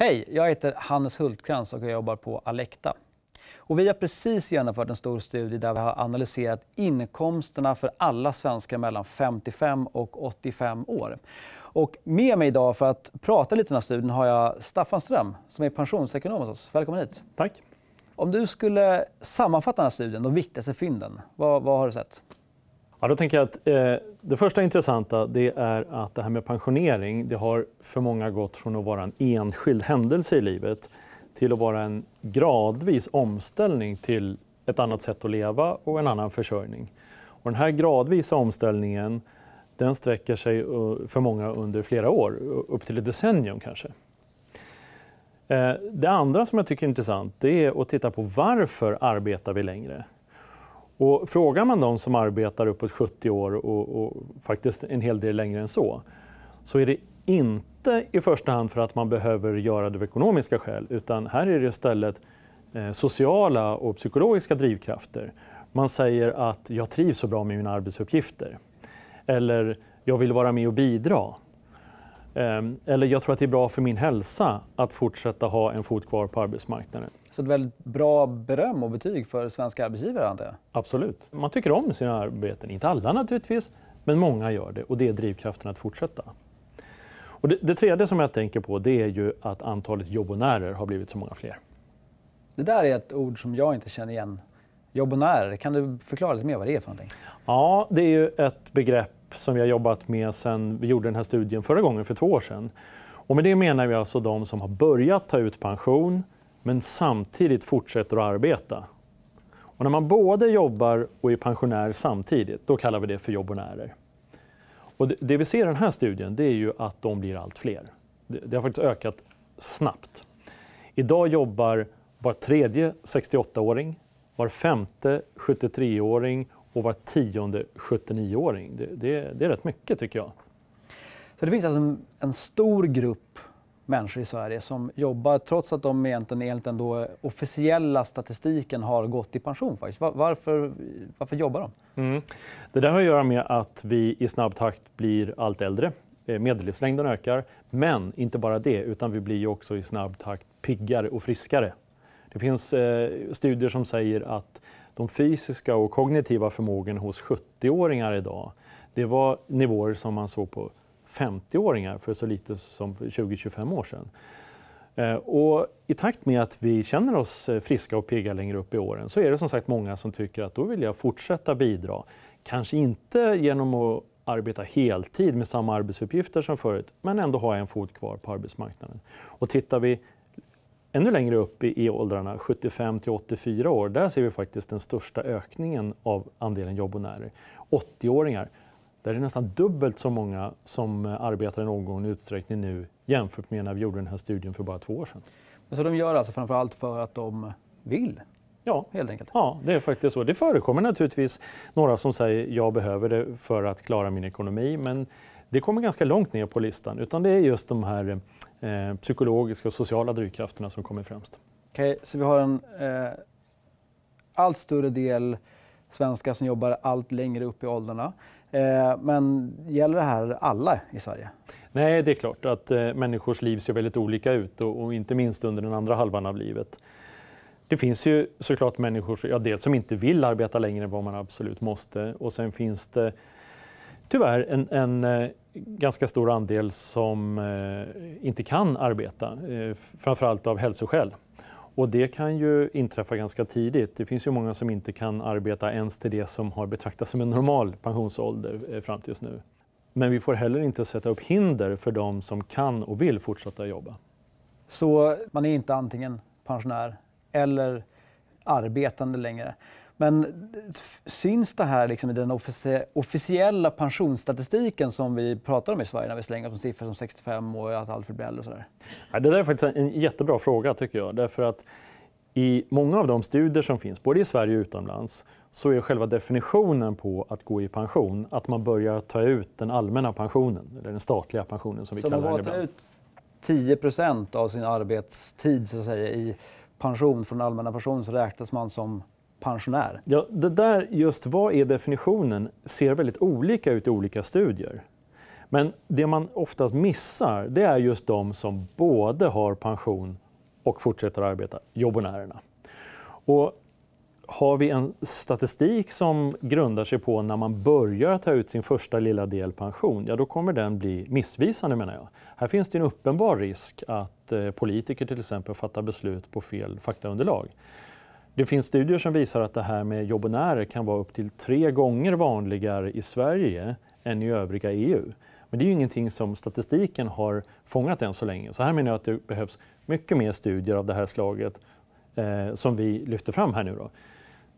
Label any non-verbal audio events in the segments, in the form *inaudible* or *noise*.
Hej, jag heter Hannes Hultkrans och jag jobbar på Alekta. Och vi har precis genomfört en stor studie där vi har analyserat inkomsterna för alla svenskar mellan 55 och 85 år. Och med mig idag för att prata lite om den här studien har jag Staffan Ström som är pensionsekonom hos oss. Välkommen hit. Tack. Om du skulle sammanfatta den här studien, de viktigaste fynden, vad, vad har du sett? Ja, då tänker jag att eh, det första intressanta det är att det här med pensionering det har för många gått från att vara en enskild händelse i livet till att vara en gradvis omställning till ett annat sätt att leva och en annan försörjning. Och den här gradvisa omställningen den sträcker sig för många under flera år, upp till ett decennium kanske. Eh, det andra som jag tycker är intressant det är att titta på varför arbetar vi längre. Och frågar man de som arbetar uppåt 70 år och, och, faktiskt en hel del längre än så, så är det inte i första hand för att man behöver göra det av ekonomiska skäl, utan här är det istället eh, sociala och psykologiska drivkrafter. Man säger att jag trivs så bra med mina arbetsuppgifter. Eller jag vill vara med och bidra. Ehm, eller jag tror att det är bra för min hälsa att fortsätta ha en fot kvar på arbetsmarknaden. Så ett väldigt bra beröm och betyg för svenska arbetsgivare antar jag? Absolut. Man tycker om sina arbeten. Inte alla naturligtvis, men många gör det och det är drivkraften att fortsätta. Och det, det tredje som jag tänker på det är ju att antalet jobbonärer har blivit så många fler. Det där är ett ord som jag inte känner igen. Jobbonärer, kan du förklara lite mer vad det är för någonting? Ja, det är ju ett begrepp som vi har jobbat med sedan vi gjorde den här studien förra gången för två år sedan. Och med det menar vi alltså de som har börjat ta ut pension men samtidigt fortsätter att arbeta. Och när man både jobbar och är pensionär samtidigt, då kallar vi det för jobbonärer. Och det vi ser i den här studien det är ju att de blir allt fler. Det har faktiskt ökat snabbt. Idag jobbar var tredje 68-åring, var femte 73-åring och var tionde 79-åring. Det, det, det, är rätt mycket tycker jag. Så det finns alltså en, en, stor grupp människor i Sverige som jobbar trots att de egentligen enligt den officiella statistiken har gått i pension. Faktiskt. Var, varför, varför jobbar de? Mm. Det där har att göra med att vi i snabb takt blir allt äldre. Eh, medellivslängden ökar, men inte bara det, utan vi blir också i snabb takt piggare och friskare. Det finns eh, studier som säger att de fysiska och kognitiva förmågorna hos 70-åringar idag, det var nivåer som man såg på 50-åringar för så lite som 20-25 år sedan. Eh, och I takt med att vi känner oss eh, friska och pigga längre upp i åren så är det som sagt många som tycker att då vill jag fortsätta bidra. Kanske inte genom att arbeta heltid med samma arbetsuppgifter som förut, men ändå ha en fot kvar på arbetsmarknaden. Och tittar vi ännu längre upp i, åldrarna, 75 till 84 år, där ser vi faktiskt den största ökningen av andelen jobbonärer. 80-åringar, där är det nästan dubbelt så många som eh, arbetar i någon utsträckning nu jämfört med när vi gjorde den här studien för bara två år sedan. Så de gör alltså framförallt för att de vill? Ja, helt enkelt. Ja, det är faktiskt så. Det förekommer naturligtvis några som säger jag behöver det för att klara min ekonomi, men det kommer ganska långt ner på listan. Utan det är just de här eh, psykologiska och sociala drivkrafterna som kommer främst. Okej, okay, så vi har en eh, allt större del svenskar som jobbar allt längre upp i åldrarna. Eh, men gäller det här alla i Sverige? Nej, det är klart att eh, människors liv ser väldigt olika ut och, och, inte minst under den andra halvan av livet. Det finns ju såklart människor ja, dels som inte vill arbeta längre än vad man absolut måste och sen finns det tyvärr en, en eh, ganska stor andel som eh, inte kan arbeta, eh, framförallt av hälsoskäl. Och det kan ju inträffa ganska tidigt. Det finns ju många som inte kan arbeta ens till det som har betraktats som en normal pensionsålder fram tills nu. Men vi får heller inte sätta upp hinder för de som kan och vill fortsätta jobba. Så man är inte antingen pensionär eller arbetande längre. Men syns det här liksom i den officie officiella pensionsstatistiken som vi pratar om i Sverige när vi slänger upp siffror som 65 och att Alfred blir äldre? Och sådär? Ja, det där är faktiskt en jättebra fråga tycker jag. Därför att i många av de studier som finns, både i Sverige och utomlands, så är själva definitionen på att gå i pension att man börjar ta ut den allmänna pensionen, eller den statliga pensionen som vi så kallar den ibland. ut 10 av sin arbetstid så att säga, i pension från den allmänna pensionen så räknas man som pensionär? Ja, det där just vad är definitionen ser väldigt olika ut i olika studier. Men det man oftast missar det är just de som både har pension och fortsätter arbeta, jobbonärerna. Och har vi en statistik som grundar sig på när man börjar ta ut sin första lilla del pension, ja då kommer den bli missvisande menar jag. Här finns det en uppenbar risk att eh, politiker till exempel fattar beslut på fel faktaunderlag. Det finns studier som visar att det här med jobbonärer kan vara upp till tre gånger vanligare i Sverige än i övriga EU. Men det är ju ingenting som statistiken har fångat än så länge. Så här menar jag att det behövs mycket mer studier av det här slaget eh, som vi lyfter fram här nu. Då.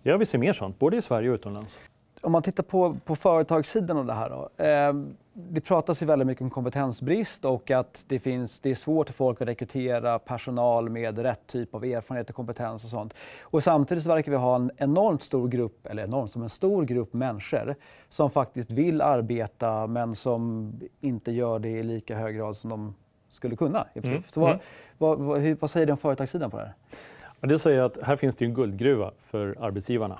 Jag vill se mer sånt, både i Sverige och utomlands. Om man tittar på, på företagssidan av det här då. Eh, det pratas ju väldigt mycket om kompetensbrist och att det, finns, det är svårt för folk att rekrytera personal med rätt typ av erfarenhet och kompetens och sånt. Och samtidigt så verkar vi ha en enormt stor grupp, eller enormt, som en stor grupp människor som faktiskt vill arbeta men som inte gör det i lika hög grad som de skulle kunna. Mm. Så vad, mm. vad, vad, vad, säger den företagssidan på det här? Det säger att här finns det en guldgruva för arbetsgivarna.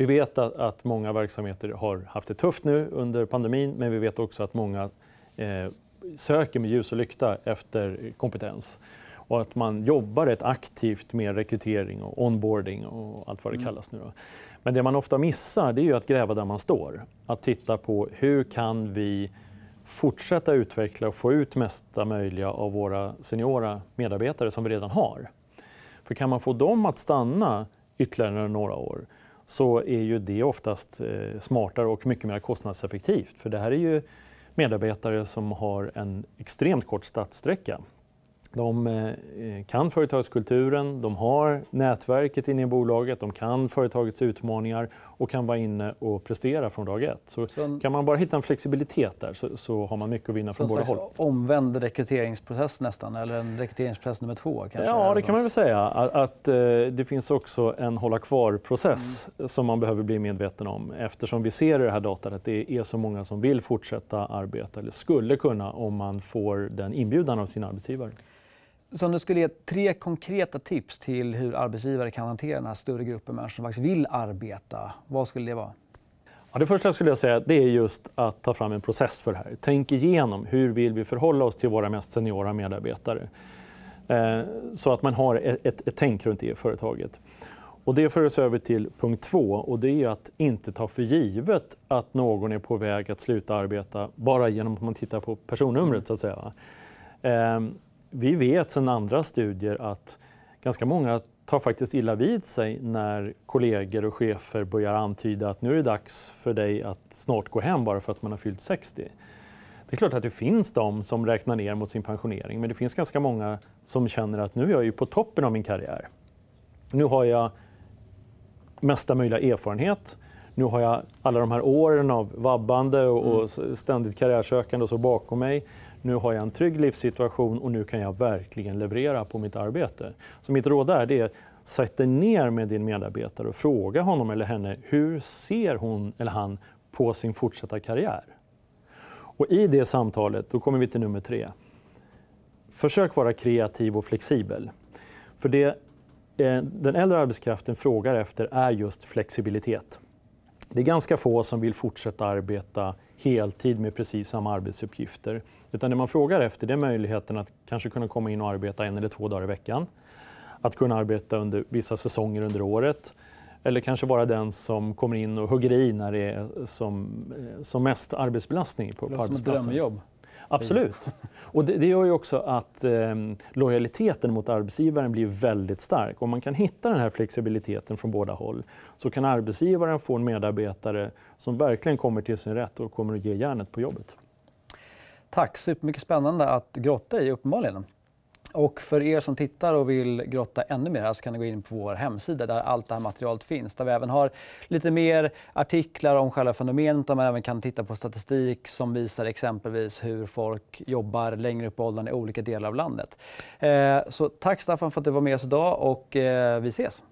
Vi vet att, många verksamheter har haft det tufft nu under pandemin, men vi vet också att många eh, söker med ljus och lykta efter kompetens och att man jobbar rätt aktivt med rekrytering och onboarding och allt vad det mm. kallas nu. Men det man ofta missar det är att gräva där man står. Att titta på hur kan vi fortsätta utveckla och få ut mesta möjliga av våra seniora medarbetare som vi redan har. För kan man få dem att stanna ytterligare några år så är ju det oftast eh, smartare och mycket mer kostnadseffektivt. För det här är ju medarbetare som har en extremt kort startsträcka. De eh, eh, kan företagskulturen, de har nätverket inne i bolaget, de kan företagets utmaningar och kan vara inne och prestera från dag ett. Så, så kan man bara hitta en flexibilitet där så, så har man mycket att vinna från båda håll. omvänd rekryteringsprocess nästan, eller en rekryteringsprocess nummer två? Kanske, ja, det kan man väl säga. Att, att eh, det finns också en hålla kvar-process mm. som man behöver bli medveten om eftersom vi ser i det här datat att det är så många som vill fortsätta arbeta eller skulle kunna om man får den inbjudan av sin arbetsgivare. Så om du skulle ge tre konkreta tips till hur arbetsgivare kan hantera den här större gruppen människor som faktiskt vill arbeta, vad skulle det vara? Ja, det första skulle jag säga det är just att ta fram en process för det här. Tänk igenom hur vill vi förhålla oss till våra mest seniora medarbetare? Eh, så att man har ett, ett, ett tänk runt det i företaget. Och det för oss över till punkt två och det är att inte ta för givet att någon är på väg att sluta arbeta bara genom att man tittar på personnumret. Så att säga. Eh, vi vet sedan andra studier att ganska många tar faktiskt illa vid sig när kollegor och chefer börjar antyda att nu är det dags för dig att snart gå hem bara för att man har fyllt 60. Det är klart att det finns de som räknar ner mot sin pensionering men det finns ganska många som känner att nu är jag ju på toppen av min karriär. Nu har jag mesta möjliga erfarenhet. Nu har jag alla de här åren av vabbande och, mm. ständigt karriärsökande och så bakom mig nu har jag en trygg livssituation och nu kan jag verkligen leverera på mitt arbete. Så mitt råd är, det är sätt dig ner med din medarbetare och fråga honom eller henne hur ser hon eller han på sin fortsatta karriär? Och I det samtalet, då kommer vi till nummer tre. Försök vara kreativ och flexibel. För det eh, den äldre arbetskraften frågar efter är just flexibilitet. Det är ganska få som vill fortsätta arbeta heltid med precis samma arbetsuppgifter. Utan det man frågar efter det är möjligheten att kanske kunna komma in och arbeta en eller två dagar i veckan. Att kunna arbeta under vissa säsonger under året. Eller kanske vara den som kommer in och hugger i när det är som, eh, som mest arbetsbelastning på, på arbetsplatsen. Det drömjobb. Absolut. *laughs* Och det, det gör ju också att eh, lojaliteten mot arbetsgivaren blir väldigt stark. Om man kan hitta den här flexibiliteten från båda håll så kan arbetsgivaren få en medarbetare som verkligen kommer till sin rätt och kommer att ge järnet på jobbet. Tack, supermycket spännande att grotta i uppenbarligen. Och för er som tittar och vill grotta ännu mer här så kan ni gå in på vår hemsida där allt det här materialet finns. Där vi även har lite mer artiklar om själva fenomenet där man även kan titta på statistik som visar exempelvis hur folk jobbar längre upp i åldern i olika delar av landet. Eh, så tack Staffan för att du var med oss idag och eh, vi ses!